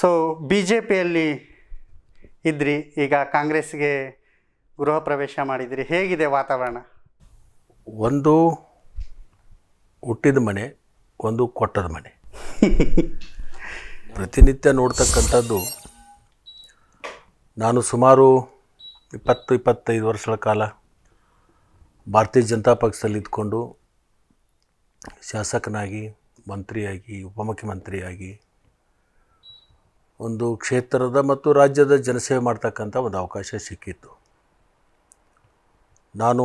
so B J ಪಿಯಲ್ಲಿ ಇದ್ರಿ ಈಗ ಕಾಂಗ್ರೆಸ್ಗೆ ಗೃಹ ಪ್ರವೇಶ ಮಾಡಿದ್ರಿ ಹೇಗಿದೆ ವಾತಾವರಣ ಒಂದು ಹುಟ್ಟಿದ ಮನೆ ಒಂದು ಕೊಟ್ಟದ ಮನೆ ಪ್ರತಿನಿತ್ಯ ನೋಡ್ತಕ್ಕಂಥದ್ದು ನಾನು ಸುಮಾರು ಇಪ್ಪತ್ತು ಇಪ್ಪತ್ತೈದು ವರ್ಷಗಳ ಕಾಲ ಭಾರತೀಯ ಜನತಾ ಪಕ್ಷದಲ್ಲಿ ಇದ್ಕೊಂಡು ಶಾಸಕನಾಗಿ ಮಂತ್ರಿಯಾಗಿ ಉಪಮುಖ್ಯಮಂತ್ರಿಯಾಗಿ ಒಂದು ಕ್ಷೇತ್ರದ ಮತ್ತು ರಾಜ್ಯದ ಜನಸೇವೆ ಮಾಡ್ತಕ್ಕಂಥ ಒಂದು ಅವಕಾಶ ಸಿಕ್ಕಿತ್ತು ನಾನು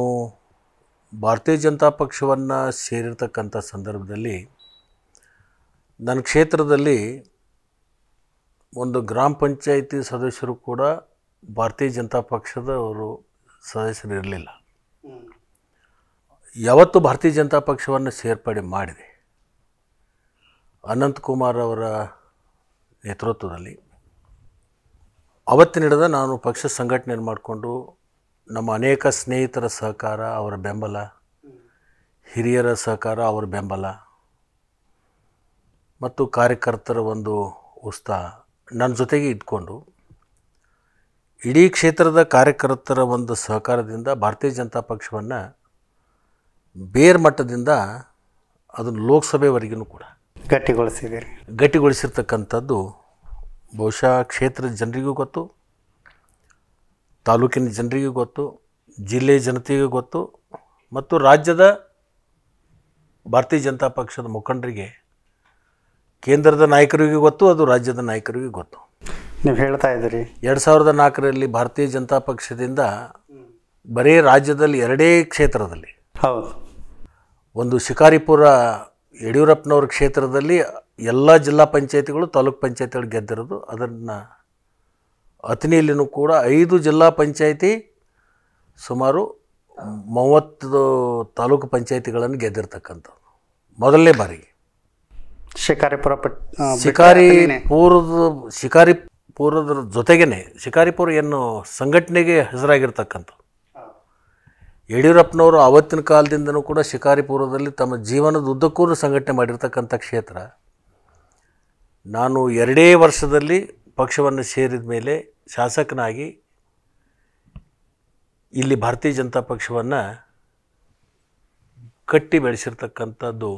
ಭಾರತೀಯ ಜನತಾ ಪಕ್ಷವನ್ನು ಸೇರಿರ್ತಕ್ಕಂಥ ಸಂದರ್ಭದಲ್ಲಿ ನನ್ನ ಕ್ಷೇತ್ರದಲ್ಲಿ ಒಂದು ಗ್ರಾಮ ಪಂಚಾಯಿತಿ ಸದಸ್ಯರು ಕೂಡ ಭಾರತೀಯ ಜನತಾ ಪಕ್ಷದವರು ಸದಸ್ಯರು ಇರಲಿಲ್ಲ ಯಾವತ್ತು ಭಾರತೀಯ ಜನತಾ ಪಕ್ಷವನ್ನು ಸೇರ್ಪಡೆ ಮಾಡಿದೆ ಅನಂತಕುಮಾರ್ ಅವರ ನೇತೃತ್ವದಲ್ಲಿ ಅವತ್ತಿನಿಡಿದ ನಾನು ಪಕ್ಷ ಸಂಘಟನೆ ಮಾಡಿಕೊಂಡು ನಮ್ಮ ಅನೇಕ ಸ್ನೇಹಿತರ ಸಹಕಾರ ಅವರ ಬೆಂಬಲ ಹಿರಿಯರ ಸಹಕಾರ ಅವರ ಬೆಂಬಲ ಮತ್ತು ಕಾರ್ಯಕರ್ತರ ಒಂದು ಉತ್ಸಾಹ ನನ್ನ ಜೊತೆಗೆ ಇಟ್ಕೊಂಡು ಇಡೀ ಕ್ಷೇತ್ರದ ಕಾರ್ಯಕರ್ತರ ಒಂದು ಸಹಕಾರದಿಂದ ಭಾರತೀಯ ಜನತಾ ಪಕ್ಷವನ್ನು ಬೇರ್ ಮಟ್ಟದಿಂದ ಅದನ್ನು ಲೋಕಸಭೆವರೆಗೂ ಕೂಡ ಗಟ್ಟಿಗೊಳಿಸಿದೆ ಗಟ್ಟಿಗೊಳಿಸಿರ್ತಕ್ಕಂಥದ್ದು ಬಹುಶಃ ಕ್ಷೇತ್ರದ ಜನರಿಗೂ ಗೊತ್ತು ತಾಲೂಕಿನ ಜನರಿಗೂ ಗೊತ್ತು ಜಿಲ್ಲೆಯ ಜನತೆಗೂ ಗೊತ್ತು ಮತ್ತು ರಾಜ್ಯದ ಭಾರತೀಯ ಜನತಾ ಪಕ್ಷದ ಮುಖಂಡರಿಗೆ ಕೇಂದ್ರದ ನಾಯಕರಿಗೂ ಗೊತ್ತು ಅದು ರಾಜ್ಯದ ನಾಯಕರಿಗೂ ಗೊತ್ತು ನೀವು ಹೇಳ್ತಾ ಇದ್ದೀರಿ ಎರಡು ಸಾವಿರದ ನಾಲ್ಕರಲ್ಲಿ ಭಾರತೀಯ ಜನತಾ ಪಕ್ಷದಿಂದ ಬರೀ ರಾಜ್ಯದಲ್ಲಿ ಎರಡೇ ಕ್ಷೇತ್ರದಲ್ಲಿ ಹೌದು ಒಂದು ಶಿಕಾರಿಪುರ ಯಡಿಯೂರಪ್ಪನವ್ರ ಕ್ಷೇತ್ರದಲ್ಲಿ ಎಲ್ಲ ಜಿಲ್ಲಾ ಪಂಚಾಯತಿಗಳು ತಾಲೂಕ್ ಪಂಚಾಯತಿಗಳು ಗೆದ್ದಿರೋದು ಅದನ್ನು ಅತಿನಿಯಲ್ಲಿನೂ ಕೂಡ ಐದು ಜಿಲ್ಲಾ ಪಂಚಾಯತಿ ಸುಮಾರು ಮೂವತ್ತು ತಾಲೂಕು ಪಂಚಾಯತಿಗಳನ್ನು ಗೆದ್ದಿರ್ತಕ್ಕಂಥದ್ದು ಮೊದಲನೇ ಬಾರಿ ಶಿಕಾರಿಪುರ ಶಿಕಾರಿಪುರದ ಶಿಕಾರಿ ಪೂರ್ವದ ಶಿಕಾರಿ ಪೂರ್ವದ ಜೊತೆಗೇ ಶಿಕಾರಿಪುರ ಏನು ಸಂಘಟನೆಗೆ ಹೆಸರಾಗಿರ್ತಕ್ಕಂಥ ಯಡಿಯೂರಪ್ಪನವರು ಆವತ್ತಿನ ಕಾಲದಿಂದನೂ ಕೂಡ ಶಿಕಾರಿಪುರದಲ್ಲಿ ತಮ್ಮ ಜೀವನದ ಉದ್ದಕ್ಕೂ ಸಂಘಟನೆ ಮಾಡಿರ್ತಕ್ಕಂಥ ಕ್ಷೇತ್ರ ನಾನು ಎರಡೇ ವರ್ಷದಲ್ಲಿ ಪಕ್ಷವನ್ನು ಸೇರಿದ ಮೇಲೆ ಶಾಸಕನಾಗಿ ಇಲ್ಲಿ ಭಾರತೀಯ ಜನತಾ ಪಕ್ಷವನ್ನು ಕಟ್ಟಿ ಬೆಳೆಸಿರ್ತಕ್ಕಂಥದ್ದು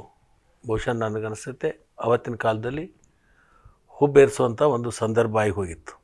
ಬಹುಶಃ ನನಗನಿಸುತ್ತೆ ಆವತ್ತಿನ ಕಾಲದಲ್ಲಿ ಹುಬ್ಬೇರಿಸುವಂಥ ಒಂದು ಸಂದರ್ಭ ಆಗಿ ಹೋಗಿತ್ತು